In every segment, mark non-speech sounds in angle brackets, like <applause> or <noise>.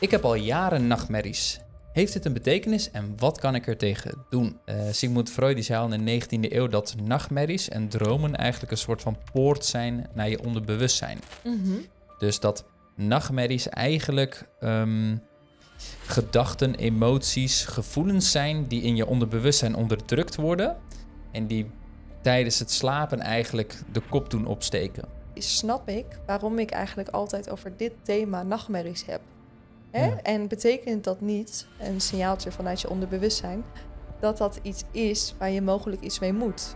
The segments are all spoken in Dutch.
Ik heb al jaren nachtmerries. Heeft het een betekenis en wat kan ik er tegen doen? Eh, Sigmund Freud die zei al in de 19e eeuw dat nachtmerries en dromen eigenlijk een soort van poort zijn naar je onderbewustzijn. Mhm. Dus dat nachtmerries eigenlijk ehm, gedachten, emoties, gevoelens zijn die in je onderbewustzijn onderdrukt worden en die tijdens het slapen eigenlijk de kop doen opsteken. Snap ik waarom ik eigenlijk altijd over dit thema nachtmerries heb? En betekent dat niet, een signaaltje vanuit je onderbewustzijn, dat dat iets is waar je mogelijk iets mee moet?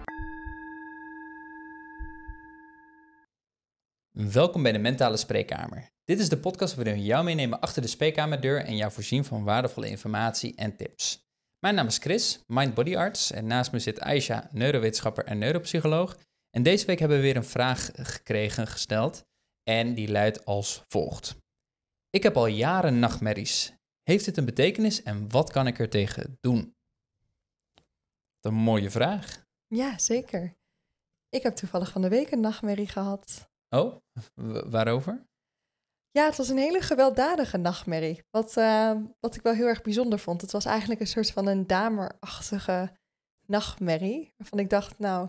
Welkom bij de Mentale Spreekkamer. Dit is de podcast waarin we jou meenemen achter de spreekkamerdeur en jou voorzien van waardevolle informatie en tips. Mijn naam is Chris, Mind Body Arts, en naast me zit Aisha, neurowetenschapper en neuropsycholoog. En deze week hebben we weer een vraag gekregen gesteld en die luidt als volgt. Ik heb al jaren nachtmerries. Heeft dit een betekenis en wat kan ik er tegen doen? een mooie vraag. Ja, zeker. Ik heb toevallig van de week een nachtmerrie gehad. Oh, waarover? Ja, het was een hele gewelddadige nachtmerrie. Wat, eh, wat ik wel heel erg bijzonder vond. Het was eigenlijk een soort van een damerachtige nachtmerrie. Waarvan ik dacht, nou,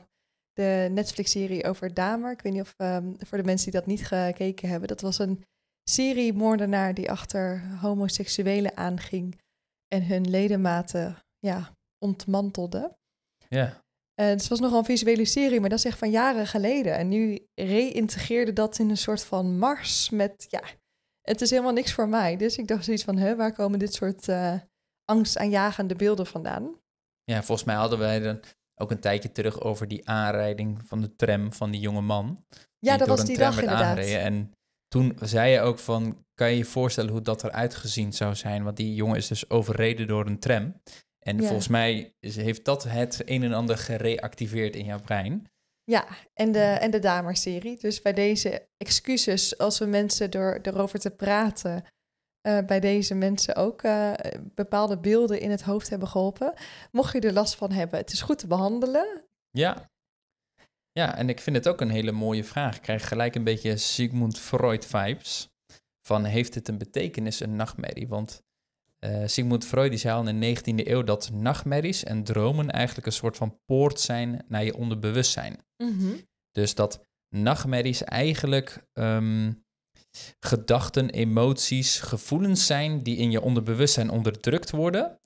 de Netflix-serie over Damer. Ik weet niet of ehm, voor de mensen die dat niet gekeken hebben, dat was een serie moordenaar die achter homoseksuelen aanging en hun ledematen ja, ontmantelde. Ja. En eh, dus het was nogal een visuele serie, maar dat is echt van jaren geleden. En nu reïntegreerde dat in een soort van mars met, ja, het is helemaal niks voor mij. Dus ik dacht zoiets van, hè, waar komen dit soort uh, angstaanjagende beelden vandaan? Ja, volgens mij hadden wij dan ook een tijdje terug over die aanrijding van de tram van die jonge man. Ja, die dat was die dag inderdaad toen zei je ook van, kan je je voorstellen hoe dat eruit gezien zou zijn? Want die jongen is dus overreden door een tram. En volgens mij heeft dat het een en ander gereactiveerd in jouw brein. Ja, en de, en de Damer-serie. Dus bij deze excuses, als we mensen door, erover te praten, eh, bij deze mensen ook eh, bepaalde beelden in het hoofd hebben geholpen. Mocht je er last van hebben, het is goed te behandelen. Ja. Ja, en ik vind het ook een hele mooie vraag. Ik krijg gelijk een beetje Sigmund Freud vibes. Van heeft het een betekenis, een nachtmerrie? Want eh, Sigmund Freud die zei al in de 19e eeuw dat nachtmerries en dromen eigenlijk een soort van poort zijn naar je onderbewustzijn. Mhm. Dus dat nachtmerries eigenlijk ehm, gedachten, emoties, gevoelens zijn die in je onderbewustzijn onderdrukt worden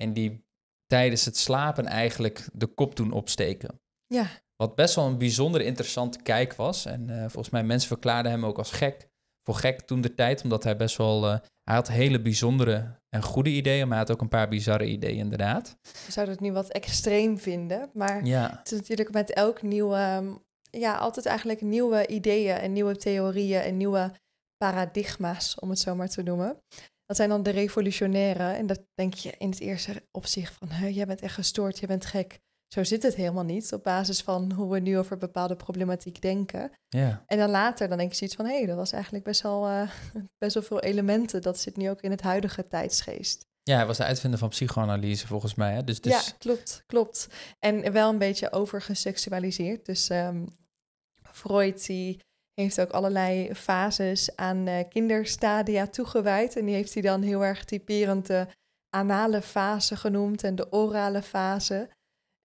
en die tijdens het slapen eigenlijk de kop doen opsteken. Ja. Wat best wel een bijzonder interessant kijk was. En eh, volgens mij mensen verklaarden hem ook als gek. Voor gek toen de tijd, omdat hij best wel... Eh, hij had hele bijzondere en goede ideeën, maar hij had ook een paar bizarre ideeën inderdaad. We zouden het nu wat extreem vinden, maar ja. het is natuurlijk met elk nieuwe... Ehm, ja, altijd eigenlijk nieuwe ideeën en nieuwe theorieën en nieuwe paradigma's, om het zo maar te noemen. Dat zijn dan de revolutionaire. En dat denk je in het eerste opzicht van, jij bent echt gestoord, je bent gek zo zit het helemaal niet. Op basis van hoe we nu over bepaalde problematiek denken. Ja. En dan later dan denk je zoiets van, hé, hey, dat was eigenlijk best wel, eh, <laughs> best wel veel elementen. Dat zit nu ook in het huidige tijdsgeest. Ja, hij was de uitvinder van psychoanalyse volgens mij. Hè? Dus, dus... Ja, klopt, klopt. En wel een beetje overgeseksualiseerd. Dus um, Freud heeft ook allerlei fases aan eh, kinderstadia toegewijd. En die heeft hij dan heel erg typerend de anale fase genoemd en de orale fase.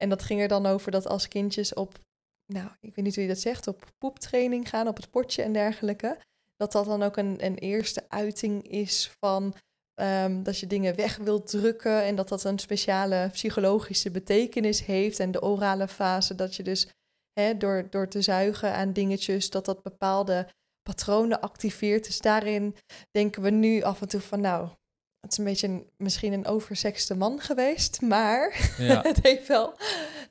En dat ging er dan over dat als kindjes op, nou, ik weet niet hoe je dat zegt, op poeptraining gaan, op het potje en dergelijke, dat dat dan ook een, een eerste uiting is van ehm, dat je dingen weg wilt drukken en dat dat een speciale psychologische betekenis heeft. En de orale fase, dat je dus hè, door, door te zuigen aan dingetjes, dat dat bepaalde patronen activeert. Dus daarin denken we nu af en toe van, nou, het is een beetje misschien een oversexte man geweest, <laughs> maar ja. <laughs> het, heeft wel,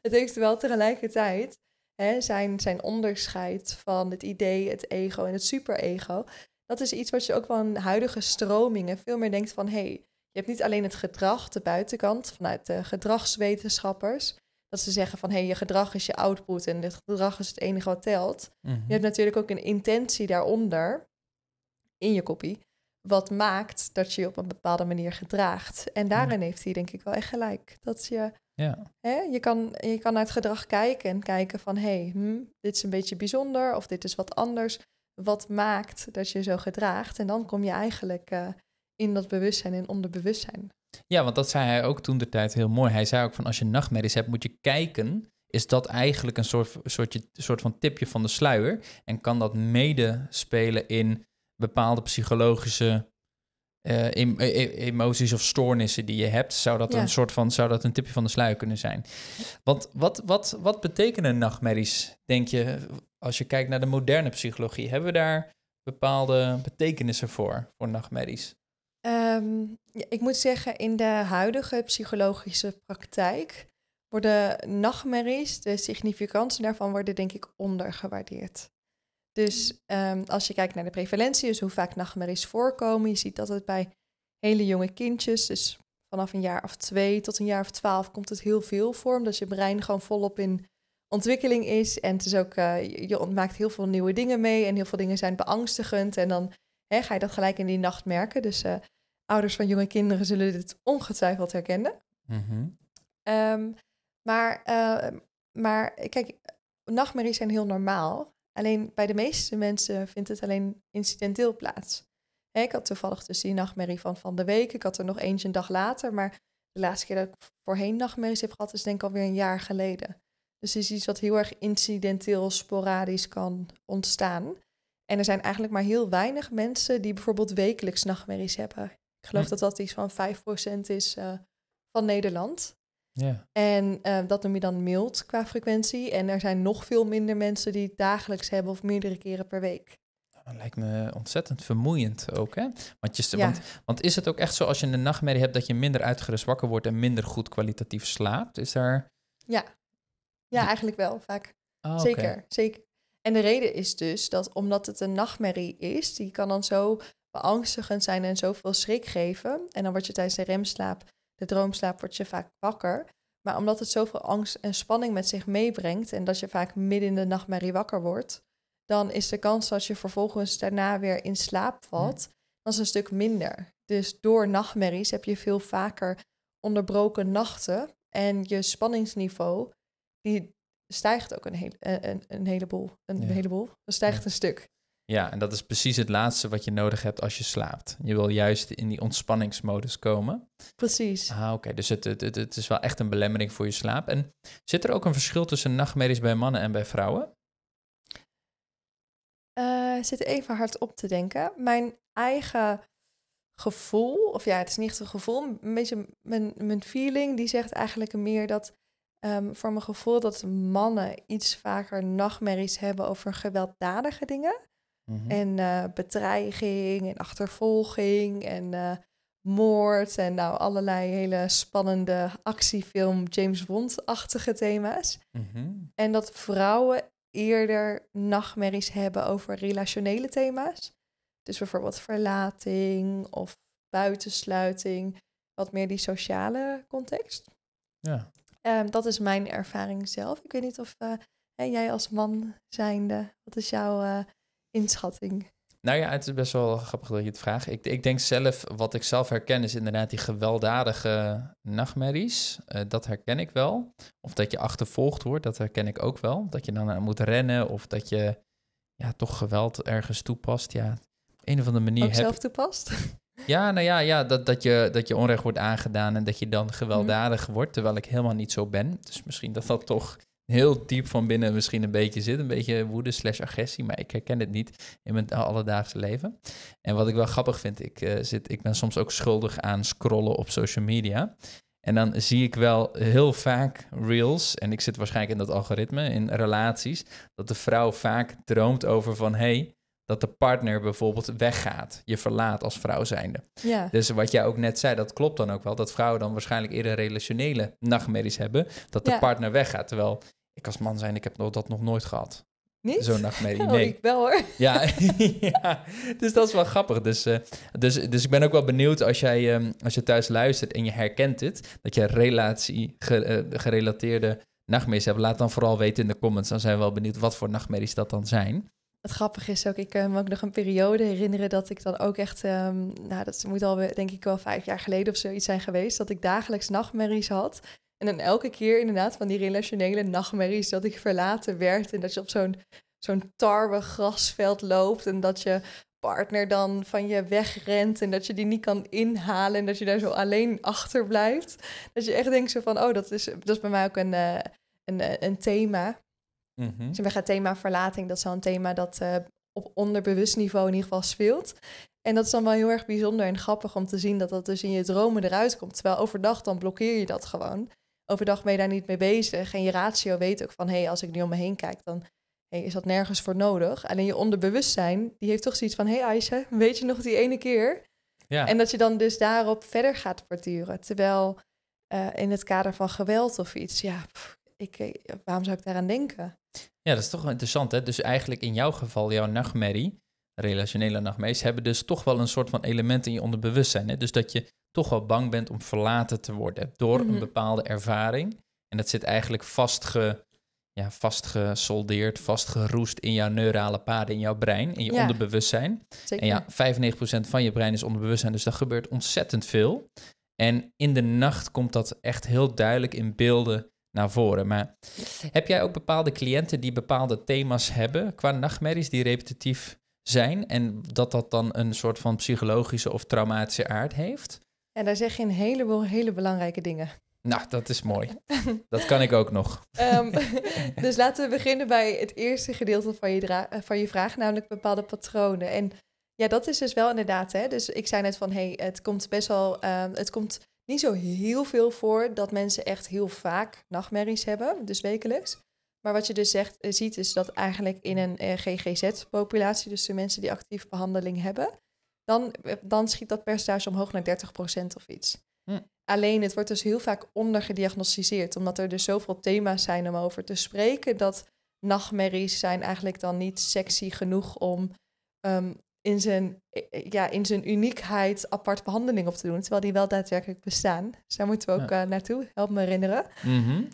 het heeft wel tegelijkertijd hè, zijn, zijn onderscheid van het idee, het ego en het superego. Dat is iets wat je ook wel in huidige stromingen veel meer denkt van hé, hey, je hebt niet alleen het gedrag, de buitenkant, vanuit de gedragswetenschappers. Dat ze zeggen van hé, hey, je gedrag is je output en dit gedrag is het enige wat telt. Mhm. Je hebt natuurlijk ook een intentie daaronder in je kopie wat maakt dat je je op een bepaalde manier gedraagt. En daarin heeft hij denk ik wel echt gelijk. Dat je, ja. hè, je, kan, je kan naar het gedrag kijken en kijken van hé, hey, hm, dit is een beetje bijzonder of dit is wat anders. Wat maakt dat je zo gedraagt? En dan kom je eigenlijk eh, in dat bewustzijn en onderbewustzijn. Ja, want dat zei hij ook toen de tijd heel mooi. Hij zei ook van als je nachtmerries hebt, moet je kijken. Is dat eigenlijk een soort, soortje, soort van tipje van de sluier? En kan dat medespelen in bepaalde psychologische eh, e-, e-, emoties of stoornissen die je hebt, zou dat een soort van zou dat een tipje van de sluier kunnen zijn. Want wat, wat, wat betekenen nachtmerries, denk je, als je kijkt naar de moderne psychologie? Hebben we daar bepaalde betekenissen voor, voor nachtmerries? Ehm, ik moet zeggen, in de huidige psychologische praktijk worden nachtmerries, de significantie daarvan, worden denk ik ondergewaardeerd. Dus ehm, als je kijkt naar de prevalentie, dus hoe vaak nachtmerries voorkomen, je ziet dat het bij hele jonge kindjes, dus vanaf een jaar of twee tot een jaar of twaalf, komt het heel veel voor, omdat je brein gewoon volop in ontwikkeling is. En het is ook, eh, je maakt heel veel nieuwe dingen mee en heel veel dingen zijn beangstigend. En dan hè, ga je dat gelijk in die nacht merken. Dus eh, ouders van jonge kinderen zullen dit ongetwijfeld herkennen. Mm-hmm. Ehm, maar, eh, maar kijk, nachtmerries zijn heel normaal. Alleen bij de meeste mensen vindt het alleen incidenteel plaats. ik had toevallig dus die nachtmerrie van van de week. Ik had er nog eentje een dag later. Maar de laatste keer dat ik voorheen nachtmerries heb gehad, is denk ik alweer een jaar geleden. Dus het is iets wat heel erg incidenteel, sporadisch kan ontstaan. En er zijn eigenlijk maar heel weinig mensen die bijvoorbeeld wekelijks nachtmerries hebben. Ik geloof dat dat iets van 5% is eh, van Nederland. Ja. En ehm, dat noem je dan mild qua frequentie. En er zijn nog veel minder mensen die het dagelijks hebben of meerdere keren per week. Nou, dat lijkt me ontzettend vermoeiend ook, hè? Want, je, want, is het ook echt zo als je een nachtmerrie hebt dat je minder uitgerust wakker wordt en minder goed kwalitatief slaapt? Is daar... Ja, ja eigenlijk wel, vaak. Ah, zeker, zeker. En de reden is dus dat omdat het een nachtmerrie is, die kan dan zo beangstigend zijn en zoveel schrik geven. En dan word je tijdens de remslaap de droomslaap word je vaak wakker. Maar omdat het zoveel angst en spanning met zich meebrengt en dat je vaak midden in de nachtmerrie wakker wordt, dan is de kans dat je vervolgens daarna weer in slaap valt, ja. dat is een stuk minder. Dus door nachtmerries heb je veel vaker onderbroken nachten en je spanningsniveau die stijgt ook een, eh, een, een heleboel. Een heleboel. Dat stijgt een stuk. Ja, en dat is precies het laatste wat je nodig hebt als je slaapt. Je wil juist in die ontspanningsmodus komen. Precies. Ah, oké. Dus het, het, het, is wel echt een belemmering voor je slaap. En zit er ook een verschil tussen nachtmerries bij mannen en bij vrouwen? Uh, zit even hard op te denken. Mijn eigen gevoel, of ja, het is niet echt een gevoel, een beetje mijn, mijn feeling, die zegt eigenlijk meer dat ehm, voor mijn gevoel dat mannen iets vaker nachtmerries hebben over gewelddadige dingen. Mhm. En uh, bedreiging en achtervolging en eh, moord en nou allerlei hele spannende actiefilm James Bond-achtige thema's. Mhm. En dat vrouwen eerder nachtmerries hebben over relationele thema's. Dus bijvoorbeeld verlating of buitensluiting, wat meer die sociale context. Ja. Ehm, dat is mijn ervaring zelf. Ik weet niet of uh, jij als man zijnde, wat is jouw inschatting? Nou ja, het is best wel grappig dat je het vraagt. Ik, ik denk zelf, wat ik zelf herken, is inderdaad die gewelddadige nachtmerries. Eh, dat herken ik wel. Of dat je achtervolgd wordt, dat herken ik ook wel. Dat je dan moet rennen of dat je ja, toch geweld ergens toepast. Ja, op een of andere manier. Ook zelf toepast? <laughs> Ja, nou ja, ja dat, dat, je, dat je onrecht wordt aangedaan en dat je dan mhm. gewelddadig wordt, terwijl ik helemaal niet zo ben. Dus misschien dat dat toch heel diep van binnen misschien een beetje zit. Een beetje woede slash agressie, maar ik herken het niet in mijn alledaagse leven. En wat ik wel grappig vind, ik, eh, zit, ik ben soms ook schuldig aan scrollen op social media. En dan zie ik wel heel vaak reels, en ik zit waarschijnlijk in dat algoritme, in relaties, dat de vrouw vaak droomt over van hey, dat de partner bijvoorbeeld weggaat, je verlaat als vrouw zijnde. Ja. Dus wat jij ook net zei, dat klopt dan ook wel, dat vrouwen dan waarschijnlijk eerder relationele nachtmerries hebben, dat de partner weggaat. Terwijl ik als man zijn, ik heb dat nog nooit gehad. Niet? Zo'n nachtmerrie. <laughs> Oh, nee. ik wel hoor. <laughs> <laughs> Ja, dus dat is wel grappig. Dus, eh, dus, dus ik ben ook wel benieuwd als jij ehm, als je thuis luistert en je herkent dit, dat je relatie eh, gerelateerde nachtmerries hebt. Laat dan vooral weten in de comments. Dan zijn we wel benieuwd wat voor nachtmerries dat dan zijn. Het grappige is ook, ik kan me ook nog een periode herinneren dat ik dan ook echt, ehm, nou dat moet al denk ik wel vijf jaar geleden of zoiets zijn geweest, dat ik dagelijks nachtmerries had. En dan elke keer inderdaad van die relationele nachtmerries dat ik verlaten werd en dat je op zo'n zo'n tarwe grasveld loopt en dat je partner dan van je wegrent en dat je die niet kan inhalen en dat je daar zo alleen achter blijft. Dat je echt denkt zo van, oh, dat is, dat is bij mij ook een, eh, een, eh, een thema. Mm -hmm. Dus we thema verlating, dat is al een thema dat eh, op onderbewust niveau in ieder geval speelt. En dat is dan wel heel erg bijzonder en grappig om te zien dat dat dus in je dromen eruit komt. Terwijl overdag dan blokkeer je dat gewoon overdag ben je daar niet mee bezig. En je ratio weet ook van, hé, hey, als ik nu om me heen kijk, dan hey, is dat nergens voor nodig. Alleen je onderbewustzijn, die heeft toch zoiets van, hé hey, Aisha, weet je nog die ene keer? Ja. En dat je dan dus daarop verder gaat voortduren. Terwijl eh, in het kader van geweld of iets, ja, ik, eh, waarom zou ik daaraan denken? Ja, dat is toch wel interessant, hè? Dus eigenlijk in jouw geval, jouw nachtmerrie, relationele nachtmerries hebben dus toch wel een soort van element in je onderbewustzijn. Hè? Dus dat je toch wel bang bent om verlaten te worden door een mhm. bepaalde ervaring. En dat zit eigenlijk vastge, ja, vastgesoldeerd, vastgeroest in jouw neurale paden, in jouw brein, in je onderbewustzijn. En ja, 95% van je brein is onderbewustzijn, dus daar gebeurt ontzettend veel. En in de nacht komt dat echt heel duidelijk in beelden naar voren. Maar heb jij ook bepaalde cliënten die bepaalde thema's hebben qua nachtmerries die repetitief zijn en dat dat dan een soort van psychologische of traumatische aard heeft. En daar zeg je een heleboel hele belangrijke dingen. Nou, dat is mooi. <laughs> Dat kan ik ook nog. Ehm, <laughs> dus laten we beginnen bij het eerste gedeelte van je, van je vraag, namelijk bepaalde patronen. En ja, dat is dus wel inderdaad. Hè? Dus ik zei net van, hey, het komt best wel, ehm, het komt niet zo heel veel voor dat mensen echt heel vaak nachtmerries hebben, dus wekelijks. Maar wat je dus zegt, eh, ziet is dat eigenlijk in een eh, GGZ-populatie, dus de mensen die actief behandeling hebben, dan, eh, dan schiet dat percentage omhoog naar 30% of iets. Hm. Alleen het wordt dus heel vaak ondergediagnosticeerd, omdat er dus zoveel thema's zijn om over te spreken, dat nachtmerries zijn eigenlijk dan niet sexy genoeg om ehm, in, zijn, ja, in zijn uniekheid apart behandeling op te doen, terwijl die wel daadwerkelijk bestaan. Dus daar moeten we ook naartoe, help me herinneren. Mm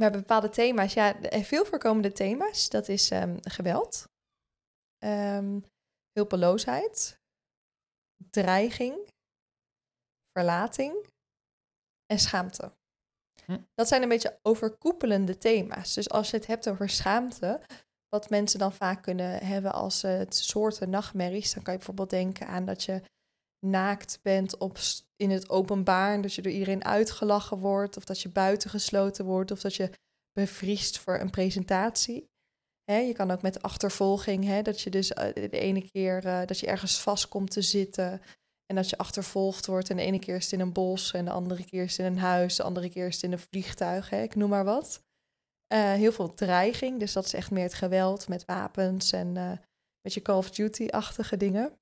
maar bepaalde thema's, ja, eh, veel voorkomende thema's, dat is ehm, geweld, ehm, hulpeloosheid, dreiging, verlating en schaamte. Hm. Dat zijn een beetje overkoepelende thema's. Dus als je het hebt over schaamte, wat mensen dan vaak kunnen hebben als eh, het soorten nachtmerries, dan kan je bijvoorbeeld denken aan dat je naakt bent op in het openbaar, dat je door iedereen uitgelachen wordt, of dat je buitengesloten wordt, of dat je bevriest voor een presentatie. je kan ook met achtervolging, dat je dus eh, de ene keer eh, dat je ergens vast komt te zitten en dat je achtervolgd wordt en de ene keer is het in een bos en de andere keer is het in een huis, de andere keer is het in een vliegtuig, ik noem maar wat. Eh, heel veel dreiging, dus dat is echt meer het geweld met wapens en uh, met je Call of Duty-achtige dingen.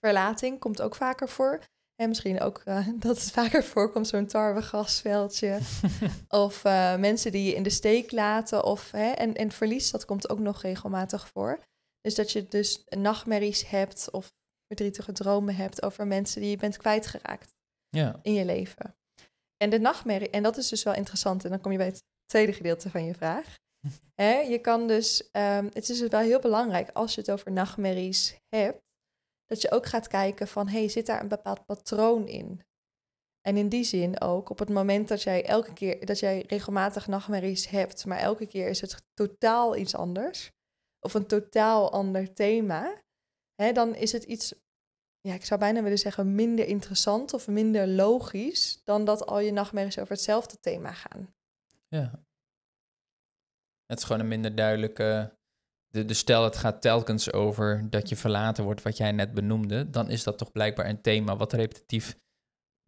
Verlating komt ook vaker voor. En misschien ook eh, <laughs> dat het vaker voorkomt, zo'n tarwegrasveldje. <laughs> of eh, mensen die je in de steek laten. Of, hè, en, en verlies, dat komt ook nog regelmatig voor. Dus dat je dus nachtmerries hebt of verdrietige dromen hebt over mensen die je bent kwijtgeraakt ja. in je leven. En de nachtmerrie, en dat is dus wel interessant. En dan kom je bij het tweede gedeelte van je vraag. <laughs> Hè, je kan dus, ehm, het is dus wel heel belangrijk als je het over nachtmerries hebt, dat je ook gaat kijken van, hey, zit daar een bepaald patroon in? En in die zin ook, op het moment dat jij elke keer dat jij regelmatig nachtmerries hebt, maar elke keer is het totaal iets anders. Of een totaal ander thema. Hè, dan is het iets, ja, ik zou bijna willen zeggen, minder interessant of minder logisch dan dat al je nachtmerries over hetzelfde thema gaan. Ja. Het is gewoon een minder duidelijke dus stel het gaat telkens over dat je verlaten wordt, wat jij net benoemde, dan is dat toch blijkbaar een thema wat repetitief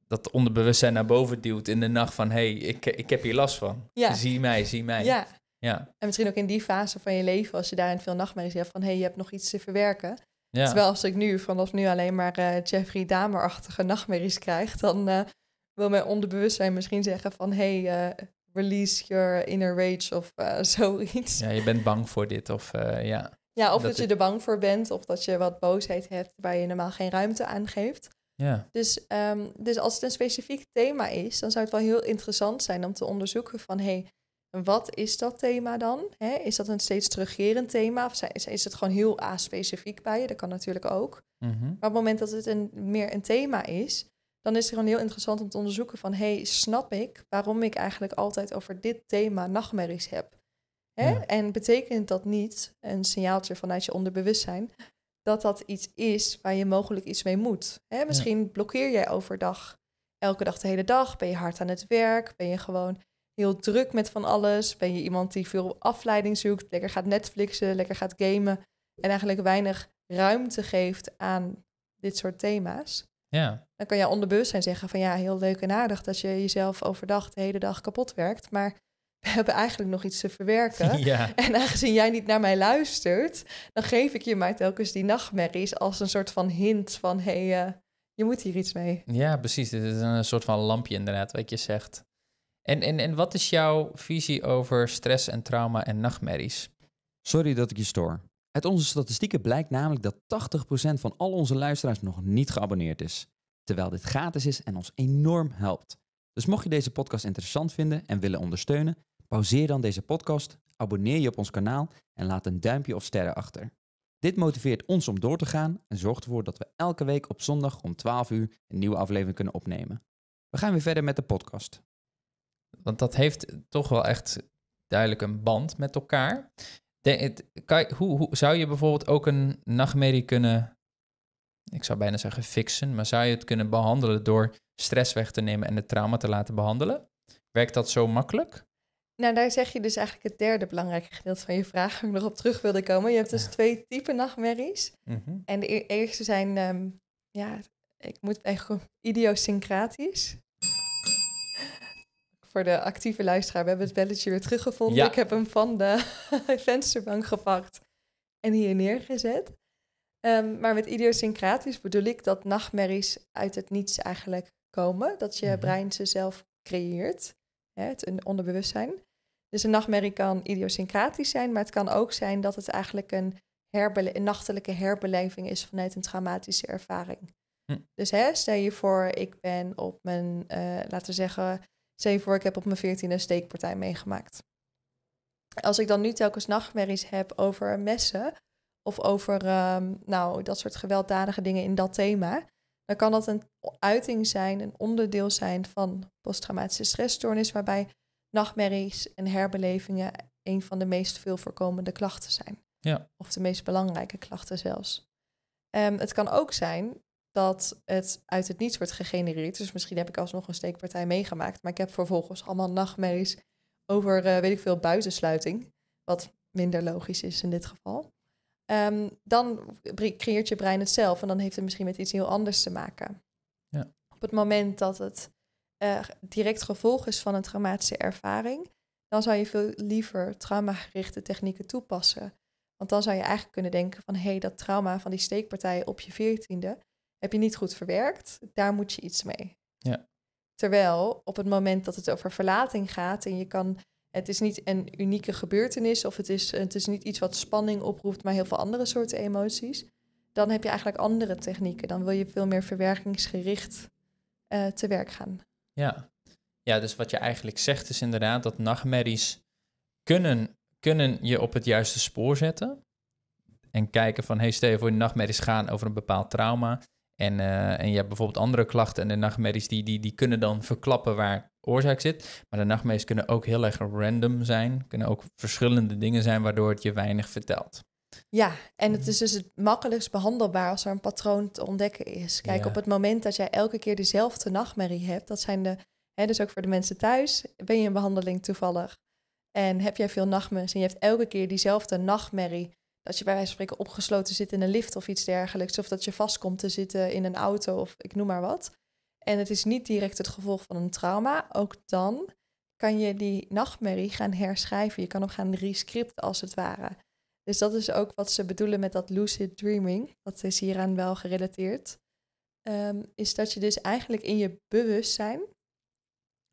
dat onderbewustzijn naar boven duwt in de nacht van hé, hey, ik, ik heb hier last van. Zie mij, zie mij. Ja. ja. En misschien ook in die fase van je leven, als je daarin veel nachtmerries hebt van hé, hey, je hebt nog iets te verwerken. Terwijl als ik nu vanaf nu alleen maar eh, Jeffrey Dahmer-achtige nachtmerries krijg, dan eh, wil mijn onderbewustzijn misschien zeggen van hé, hey, eh, release your inner rage of eh, <laughs> zoiets. Ja, je bent bang voor dit of eh, ja. Ja, of dat, je er bang voor bent of dat je wat boosheid hebt waar je normaal geen ruimte aan geeft. Ja. Dus, ehm, dus als het een specifiek thema is, dan zou het wel heel interessant zijn om te onderzoeken van hey, wat is dat thema dan? is dat een steeds terugkerend thema of is, het gewoon heel a-specifiek bij je? Dat kan natuurlijk ook. Mhm. Maar op het moment dat het een, meer een thema is, dan is het gewoon heel interessant om te onderzoeken van... hey, snap ik waarom ik eigenlijk altijd over dit thema nachtmerries heb? Hè? En betekent dat niet, een signaaltje vanuit je onderbewustzijn... dat dat iets is waar je mogelijk iets mee moet? Hè? Misschien blokkeer jij overdag, elke dag de hele dag. Ben je hard aan het werk? Ben je gewoon heel druk met van alles? Ben je iemand die veel afleiding zoekt, lekker gaat Netflixen, lekker gaat gamen... en eigenlijk weinig ruimte geeft aan dit soort thema's? Ja. Dan kan je onderbewustzijn zeggen van ja, heel leuk en aardig dat je jezelf overdag de hele dag kapot werkt. Maar <laughs> we hebben eigenlijk nog iets te verwerken. <laughs> En aangezien jij niet naar mij luistert, dan geef ik je maar telkens die nachtmerries als een soort van hint van hé, hey, eh, je moet hier iets mee. Ja, precies. Het is een soort van lampje inderdaad, wat je zegt. En, en, en wat is jouw visie over stress en trauma en nachtmerries? Sorry dat ik je stoor. Uit onze statistieken blijkt namelijk dat 80% van al onze luisteraars nog niet geabonneerd is. Terwijl dit gratis is en ons enorm helpt. Dus mocht je deze podcast interessant vinden en willen ondersteunen, pauzeer dan deze podcast, abonneer je op ons kanaal en laat een duimpje of sterren achter. Dit motiveert ons om door te gaan en zorgt ervoor dat we elke week op zondag om 12 uur een nieuwe aflevering kunnen opnemen. We gaan weer verder met de podcast. Want dat heeft toch wel echt duidelijk een band met elkaar hoe, zou je bijvoorbeeld ook een nachtmerrie kunnen, ik zou bijna zeggen fixen, maar zou je het kunnen behandelen door stress weg te nemen en het trauma te laten behandelen? Werkt dat zo makkelijk? Nou, daar zeg je dus eigenlijk het derde belangrijke gedeelte van je vraag, waar ik nog op terug wilde komen. Je hebt dus twee typen nachtmerries. Mhm. En de e-, eerste zijn, ehm, ja, ik moet echt idiosyncratisch voor de actieve luisteraar, we hebben het belletje weer teruggevonden. Ik heb hem van de <laughs> vensterbank gepakt en hier neergezet. Ehm, maar met idiosyncratisch bedoel ik dat nachtmerries uit het niets eigenlijk komen. Dat je mhm. brein ze zelf creëert, hè, het onderbewustzijn. Dus een nachtmerrie kan idiosyncratisch zijn, maar het kan ook zijn dat het eigenlijk een, een nachtelijke herbeleving is vanuit een traumatische ervaring. Hm. Dus hè, stel je voor, ik ben op mijn, eh, laten we zeggen, Zeven voor, ik heb op mijn 14 een steekpartij meegemaakt. Als ik dan nu telkens nachtmerries heb over messen of over ehm, nou, dat soort gewelddadige dingen in dat thema, dan kan dat een uiting zijn, een onderdeel zijn van posttraumatische stressstoornis, waarbij nachtmerries en herbelevingen een van de meest veel voorkomende klachten zijn. Ja. Of de meest belangrijke klachten zelfs. Ehm, het kan ook zijn dat het uit het niets wordt gegenereerd. Dus misschien heb ik alsnog een steekpartij meegemaakt. Maar ik heb vervolgens allemaal nachtmerries over, eh, weet ik veel, buitensluiting. Wat minder logisch is in dit geval. Ehm, dan creëert je brein het zelf. En dan heeft het misschien met iets heel anders te maken. Ja. Op het moment dat het eh, direct gevolg is van een traumatische ervaring, dan zou je veel liever traumagerichte technieken toepassen. Want dan zou je eigenlijk kunnen denken van hé, hey, dat trauma van die steekpartij op je veertiende, heb je niet goed verwerkt, daar moet je iets mee. Ja. Terwijl op het moment dat het over verlating gaat en je kan, het is niet een unieke gebeurtenis of het is, het is niet iets wat spanning oproept, maar heel veel andere soorten emoties, dan heb je eigenlijk andere technieken. Dan wil je veel meer verwerkingsgericht eh, te werk gaan. Ja. ja, dus wat je eigenlijk zegt is inderdaad dat nachtmerries kunnen, kunnen je op het juiste spoor zetten. En kijken van, hey, stel je voor, nachtmerries gaan over een bepaald trauma en, eh, en je hebt bijvoorbeeld andere klachten en de nachtmerries die, die, die kunnen dan verklappen waar oorzaak zit. Maar de nachtmerries kunnen ook heel erg random zijn, kunnen ook verschillende dingen zijn waardoor het je weinig vertelt. Ja, en het mhm. is dus het makkelijkst behandelbaar als er een patroon te ontdekken is. Kijk, op het moment dat jij elke keer dezelfde nachtmerrie hebt, dat zijn de, hè, dus ook voor de mensen thuis, ben je in behandeling toevallig. En heb jij veel nachtmerries en je hebt elke keer diezelfde nachtmerrie, dat je bij wijze van spreken opgesloten zit in een lift of iets dergelijks. Of dat je vast komt te zitten in een auto of ik noem maar wat. En het is niet direct het gevolg van een trauma. Ook dan kan je die nachtmerrie gaan herschrijven. Je kan hem gaan rescripten als het ware. Dus dat is ook wat ze bedoelen met dat lucid dreaming. Dat is hieraan wel gerelateerd. Ehm, is dat je dus eigenlijk in je bewustzijn,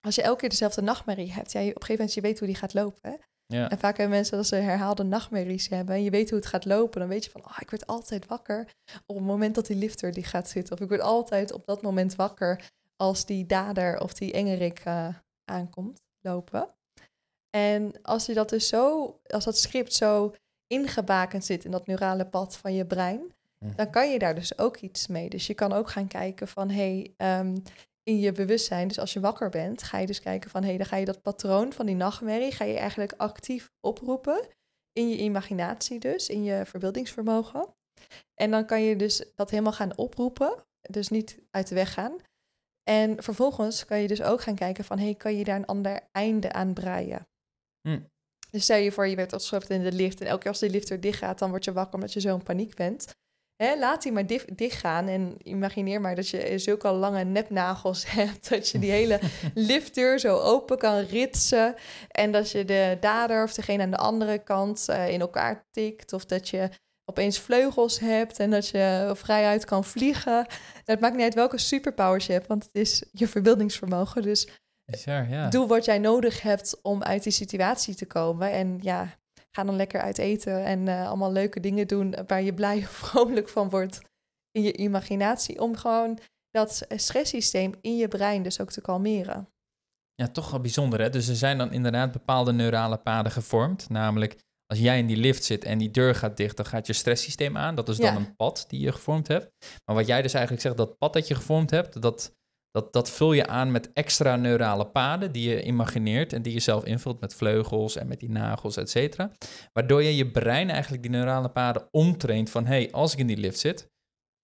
als je elke keer dezelfde nachtmerrie hebt, ja, op een gegeven moment je weet hoe die gaat lopen, ja. En vaak hebben mensen dat ze herhaalde nachtmerries hebben. En je weet hoe het gaat lopen. Dan weet je van, oh, ik word altijd wakker op het moment dat die lifter die gaat zitten. Of ik word altijd op dat moment wakker als die dader of die engerik eh, aankomt lopen. En als je dat dus zo, als dat script zo ingebakend zit in dat neurale pad van je brein, hm. dan kan je daar dus ook iets mee. Dus je kan ook gaan kijken van, hey, ehm, in je bewustzijn. Dus als je wakker bent, ga je dus kijken van hé, hey, dan ga je dat patroon van die nachtmerrie, ga je eigenlijk actief oproepen in je imaginatie dus, in je verbeeldingsvermogen. En dan kan je dus dat helemaal gaan oproepen, dus niet uit de weg gaan. En vervolgens kan je dus ook gaan kijken van, hey, kan je daar een ander einde aan breien? Hm. Dus stel je voor, je werd opgeschopt in de lift en elke keer als de lift er dicht gaat, dan word je wakker omdat je zo in paniek bent laat die maar dicht gaan. En imagineer maar dat je zulke lange nepnagels <laughs> hebt. Dat je die hele <laughs> liftdeur zo open kan ritsen. En dat je de dader of degene aan de andere kant eh, in elkaar tikt. Of dat je opeens vleugels hebt en dat je vrijuit kan vliegen. Het maakt niet uit welke superpowers je hebt, want het is je verbeeldingsvermogen. Dus doe wat jij nodig hebt om uit die situatie te komen. En ja, Ga dan lekker uit eten en eh, allemaal leuke dingen doen waar je blij of <laughs> vrolijk van wordt in je imaginatie. Om gewoon dat eh, stresssysteem in je brein dus ook te kalmeren. Ja, toch wel bijzonder hè. Dus er zijn dan inderdaad bepaalde neurale paden gevormd. Namelijk als jij in die lift zit en die deur gaat dicht, dan gaat je stresssysteem aan. Dat is dan een pad die je gevormd hebt. Maar wat jij dus eigenlijk zegt, dat pad dat je gevormd hebt, dat dat, dat vul je aan met extra neurale paden die je imagineert en die je zelf invult met vleugels en met die nagels, et cetera. Waardoor je je brein eigenlijk die neurale paden omtraint van hé, hey, als ik in die lift zit,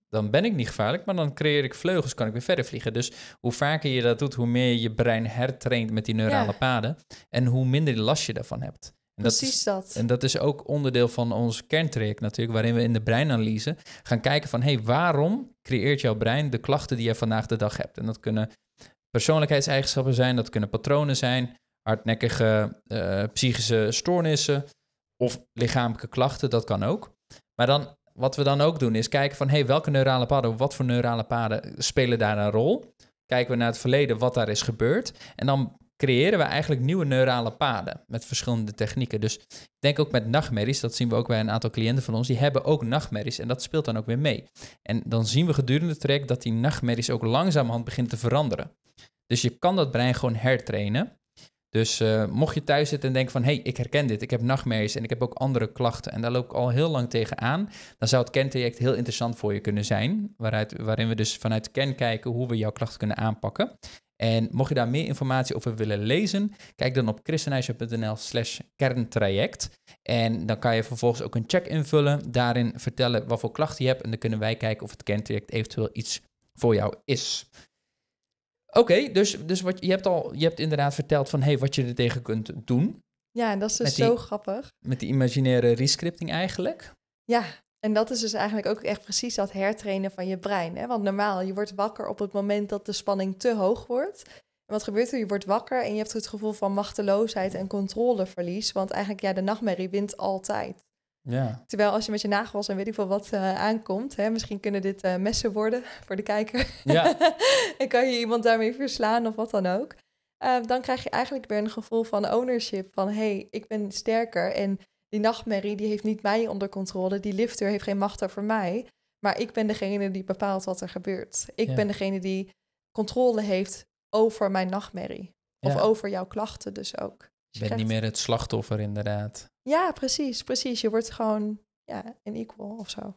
dan ben ik niet gevaarlijk, maar dan creëer ik vleugels, kan ik weer verder vliegen. Dus hoe vaker je dat doet, hoe meer je, je brein hertraint met die neurale paden en hoe minder last je daarvan hebt. Precies dat, is, En dat is ook onderdeel van ons kerntraject natuurlijk, waarin we in de breinanalyse gaan kijken van, hé, hey, waarom creëert jouw brein de klachten die je vandaag de dag hebt? En dat kunnen persoonlijkheidseigenschappen zijn, dat kunnen patronen zijn, hardnekkige eh, psychische stoornissen of lichamelijke klachten, dat kan ook. Maar dan, wat we dan ook doen is kijken van, hé, hey, welke neurale paden, wat voor neurale paden spelen daar een rol? Kijken we naar het verleden, wat daar is gebeurd. En dan creëren we eigenlijk nieuwe neurale paden met verschillende technieken. Dus ik denk ook met nachtmerries, dat zien we ook bij een aantal cliënten van ons, die hebben ook nachtmerries en dat speelt dan ook weer mee. En dan zien we gedurende het traject dat die nachtmerries ook langzamerhand begint te veranderen. Dus je kan dat brein gewoon hertrainen. Dus eh, mocht je thuis zitten en denken van, hé, hey, ik herken dit, ik heb nachtmerries en ik heb ook andere klachten en daar loop ik al heel lang tegenaan, dan zou het kerntraject heel interessant voor je kunnen zijn, waaruit, waarin we dus vanuit kern kijken hoe we jouw klachten kunnen aanpakken. En mocht je daar meer informatie over willen lezen, kijk dan op christenijzernl slash kerntraject. En dan kan je vervolgens ook een check invullen, daarin vertellen wat voor klachten je hebt. En dan kunnen wij kijken of het kerntraject eventueel iets voor jou is. Oké, dus, dus wat, je, hebt al, je hebt inderdaad verteld van hey, wat je er tegen kunt doen. Ja, en dat is dus zo grappig. Met die imaginaire rescripting eigenlijk. Ja, en dat is dus eigenlijk ook echt precies dat hertrainen van je brein. Hè? Want normaal, je wordt wakker op het moment dat de spanning te hoog wordt. En wat gebeurt er? Je wordt wakker en je hebt het gevoel van machteloosheid en controleverlies. Want eigenlijk, ja, de nachtmerrie wint altijd. Ja. Terwijl als je met je nagels en weet ik veel wat eh, aankomt, hè, misschien kunnen dit uh, messen worden <laughs> voor de kijker. Ja. <laughs> en kan je iemand daarmee verslaan of wat dan ook. Ehm, dan krijg je eigenlijk weer een gevoel van ownership. Van hé, hey, ik ben sterker en die nachtmerrie die heeft niet mij onder controle. Die lifter heeft geen macht over mij. Maar ik ben degene die bepaalt wat er gebeurt. Ik ben degene die controle heeft over mijn nachtmerrie. Of over jouw klachten dus ook. Dus je, bent niet meer het slachtoffer inderdaad. Ja, precies, precies. Je wordt gewoon ja, een equal of zo.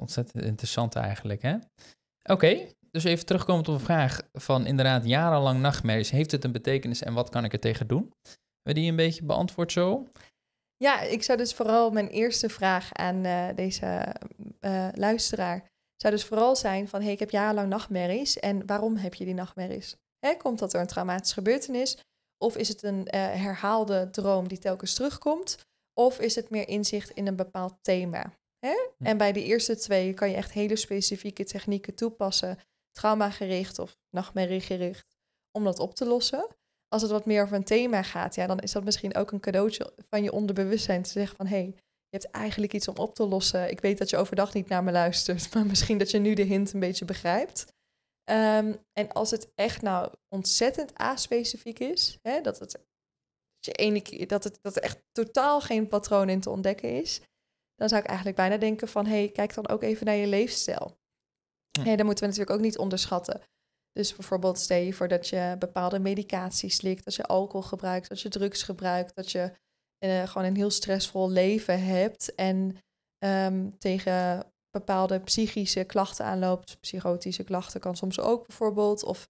Ontzettend interessant eigenlijk, hè? Oké, dus even terugkomend op de vraag van inderdaad jarenlang nachtmerries. Heeft het een betekenis en wat kan ik er tegen doen? We die een beetje beantwoord zo? Ja, ik zou dus vooral mijn eerste vraag aan eh, deze eh, luisteraar zou dus vooral zijn van... hey, ik heb jarenlang nachtmerries en waarom heb je die nachtmerries? komt dat door een traumatische gebeurtenis? Of is het een eh, herhaalde droom die telkens terugkomt? Of is het meer inzicht in een bepaald thema? Hm. En bij de eerste twee kan je echt hele specifieke technieken toepassen... trauma gericht of nachtmerriegericht, om dat op te lossen als het wat meer over een thema gaat, ja, dan is dat misschien ook een cadeautje van je onderbewustzijn te zeggen van hé, hey, je hebt eigenlijk iets om op te lossen. Ik weet dat je overdag niet naar me luistert, <laughs> maar misschien dat je nu de hint een beetje begrijpt. Ehm, en als het echt nou ontzettend aspecifiek specifiek is, hè, dat, het, dat, je ene keer, dat, het, dat er echt totaal geen patroon in te ontdekken is, dan zou ik eigenlijk bijna denken van hé, hey, kijk dan ook even naar je leefstijl. Ja. Hey, dat moeten we natuurlijk ook niet onderschatten. Dus bijvoorbeeld stel je voor dat je bepaalde medicatie slikt, dat je alcohol gebruikt, dat je drugs gebruikt, dat je eh, gewoon een heel stressvol leven hebt en ehm, tegen bepaalde psychische klachten aanloopt. Psychotische klachten kan soms ook bijvoorbeeld. Of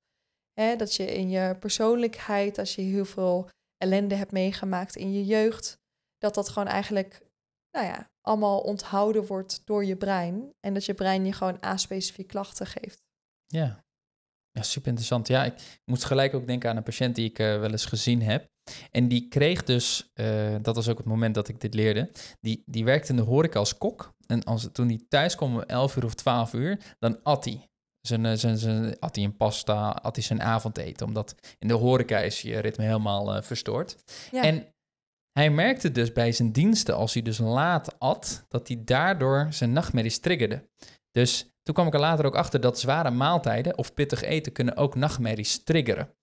hè, dat je in je persoonlijkheid, als je heel veel ellende hebt meegemaakt in je jeugd, dat dat gewoon eigenlijk, nou ja, allemaal onthouden wordt door je brein. En dat je brein je gewoon a klachten geeft. Ja, ja, super interessant. Ja, ik moest gelijk ook denken aan een patiënt die ik eh, wel eens gezien heb. En die kreeg dus, eh, dat was ook het moment dat ik dit leerde, die, die werkte in de horeca als kok. En als, toen hij thuis kwam om 11 uur of 12 uur, dan at hij. Zijn, eh, zijn, zijn, at hij een pasta, at hij zijn avondeten. Omdat in de horeca is je ritme helemaal verstoord. En hij merkte dus bij zijn diensten, als hij dus laat at, dat hij daardoor zijn nachtmerries triggerde. Dus toen kwam ik er later ook achter dat zware maaltijden of pittig eten kunnen ook nachtmerries triggeren.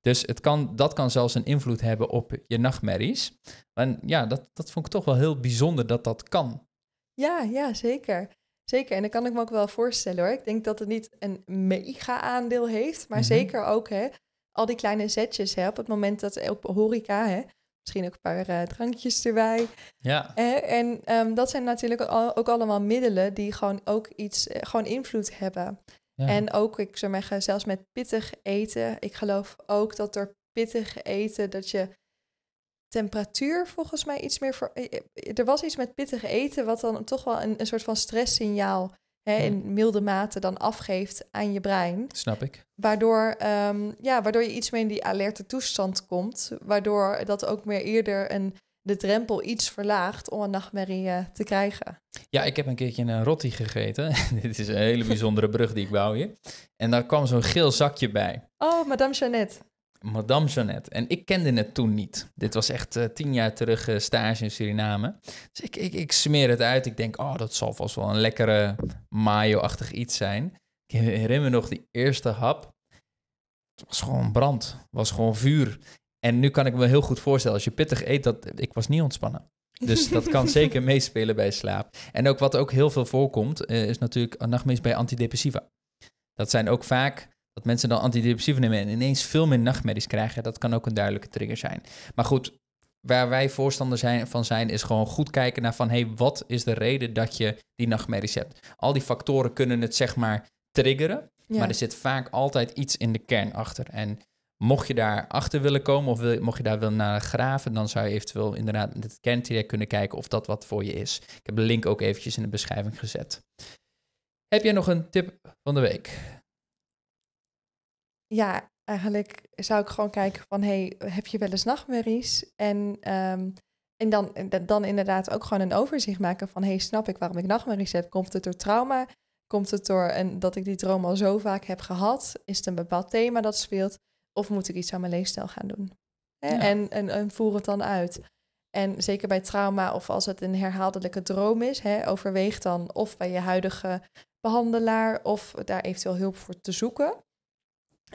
Dus het kan, dat kan zelfs een invloed hebben op je nachtmerries. En ja, dat, dat vond ik toch wel heel bijzonder dat dat kan. Ja, ja, zeker. Zeker, en dat kan ik me ook wel voorstellen hoor. Ik denk dat het niet een mega aandeel heeft, maar mhm. zeker ook hè, al die kleine zetjes hè, op het moment dat op horeca, hè, Misschien ook een paar eh, drankjes erbij. Ja. en ehm, dat zijn natuurlijk ook allemaal middelen die gewoon ook iets, eh, gewoon invloed hebben. En ook, ik zou zeggen, zelfs met pittig eten. Ik geloof ook dat door pittig eten dat je temperatuur volgens mij iets meer voor. Eh, er was iets met pittig eten, wat dan toch wel een, een soort van stresssignaal hè, in milde mate dan afgeeft aan je brein. Snap ik. Waardoor, ehm, ja, waardoor je iets meer in die alerte toestand komt. Waardoor dat ook meer eerder een, de drempel iets verlaagt om een nachtmerrie eh, te krijgen. Ja, ik heb een keertje een rotti gegeten. <laughs> Dit is een hele bijzondere brug die ik bouw hier. En daar kwam zo'n geel zakje bij. Oh, Madame Jeannette. Madame Jeannette. En ik kende het toen niet. Dit was echt eh, tien jaar terug eh, stage in Suriname. Dus ik, ik, ik smeer het uit. Ik denk, oh, dat zal vast wel een lekkere mayo-achtig iets zijn. Ik herinner me nog die eerste hap. Het was gewoon brand. Het was gewoon vuur. En nu kan ik me heel goed voorstellen, als je pittig eet, dat ik was niet ontspannen. Dus dat kan <laughs> zeker meespelen bij slaap. En ook wat ook heel veel voorkomt, eh, is natuurlijk nachtmerries bij antidepressiva. Dat zijn ook vaak dat mensen dan antidepressiva nemen en ineens veel meer nachtmerries krijgen, dat kan ook een duidelijke trigger zijn. Maar goed, waar wij voorstander zijn, van zijn, is gewoon goed kijken naar van hé, hey, wat is de reden dat je die nachtmerries hebt? Al die factoren kunnen het zeg maar triggeren, maar er zit vaak altijd iets in de kern achter. En mocht je daar achter willen komen of wil, mocht je daar willen naar graven, dan zou je eventueel inderdaad met het kerntraject kunnen kijken of dat wat voor je is. Ik heb de link ook eventjes in de beschrijving gezet. Heb jij nog een tip van de week? ja, eigenlijk zou ik gewoon kijken van, hey, heb je wel eens nachtmerries? En, ehm, en dan, dan inderdaad ook gewoon een overzicht maken van, hey, snap ik waarom ik nachtmerries heb? Komt het door trauma? Komt het door en dat ik die droom al zo vaak heb gehad? Is het een bepaald thema dat speelt? Of moet ik iets aan mijn leefstijl gaan doen? En, en, en voer het dan uit. En zeker bij trauma of als het een herhaaldelijke droom is, hè, overweeg dan of bij je huidige behandelaar of daar eventueel hulp voor te zoeken.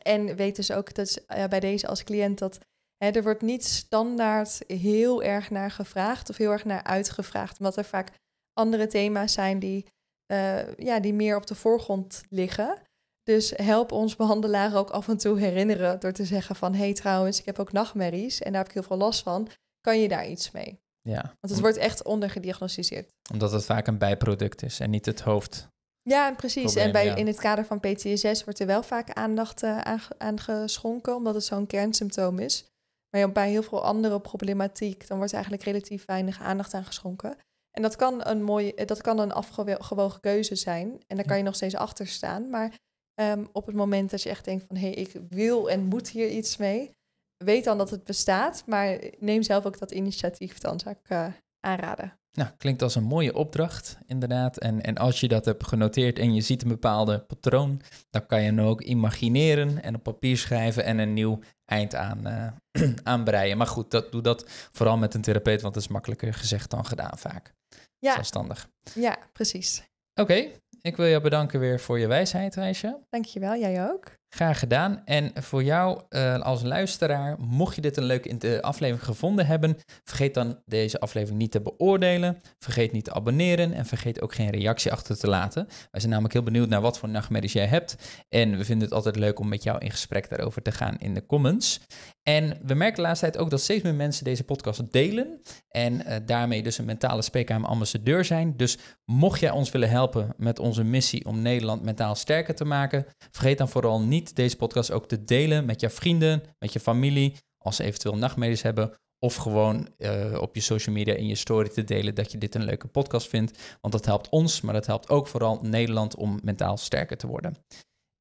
En weet dus ook dat bij deze als cliënt dat hè, er wordt niet standaard heel erg naar gevraagd of heel erg naar uitgevraagd, omdat er vaak andere thema's zijn die, eh, ja, die meer op de voorgrond liggen. Dus help ons behandelaar ook af en toe herinneren door te zeggen van... hey, trouwens, ik heb ook nachtmerries en daar heb ik heel veel last van. Kan je daar iets mee? Ja. Want het wordt echt ondergediagnosticeerd. Omdat het vaak een bijproduct is en niet het hoofd ja, precies. en bij, in het kader van PTSS wordt er wel vaak aandacht eh, aan, geschonken, omdat het zo'n kernsymptoom is. Maar bij heel veel andere problematiek, dan wordt er eigenlijk relatief weinig aandacht aan geschonken. En dat kan een, mooie, eh, dat kan een afgewogen keuze zijn. En daar kan je nog steeds achter staan. Maar ehm, op het moment dat je echt denkt van hé, hey, ik wil en moet hier iets mee, weet dan dat het bestaat. Maar neem zelf ook dat initiatief dan, zou ik eh, aanraden. Nou, klinkt als een mooie opdracht, inderdaad. En, en als je dat hebt genoteerd en je ziet een bepaalde patroon, dan kan je hem ook imagineren en op papier schrijven en een nieuw eind aan, eh, <clears throat> aanbreien. Maar goed, dat, doe dat vooral met een therapeut, want dat is makkelijker gezegd dan gedaan vaak. Ja. Zelfstandig. Ja, precies. Oké, ik wil je bedanken weer voor je wijsheid, Reisje. Dankjewel, jij ook. Graag gedaan. En voor jou eh, als luisteraar, mocht je dit een leuke eh, aflevering gevonden hebben, vergeet dan deze aflevering niet te beoordelen. Vergeet niet te abonneren en vergeet ook geen reactie achter te laten. Wij zijn namelijk heel benieuwd naar wat voor nachtmerries jij hebt. En we vinden het altijd leuk om met jou in gesprek daarover te gaan in de comments. En we merken de tijd ook dat steeds meer mensen deze podcast delen. En eh, daarmee dus een mentale spreekkamer-ambassadeur zijn. Dus mocht jij ons willen helpen met onze missie om Nederland mentaal sterker te maken, vergeet dan vooral niet deze podcast ook te delen met je vrienden, met je familie, als ze eventueel nachtmerries hebben. Of gewoon eh, op je social media in je story te delen dat je dit een leuke podcast vindt. Want dat helpt ons, maar dat helpt ook vooral Nederland om mentaal sterker te worden.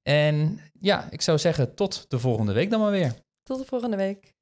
En ja, ik zou zeggen tot de volgende week dan maar weer. Tot de volgende week.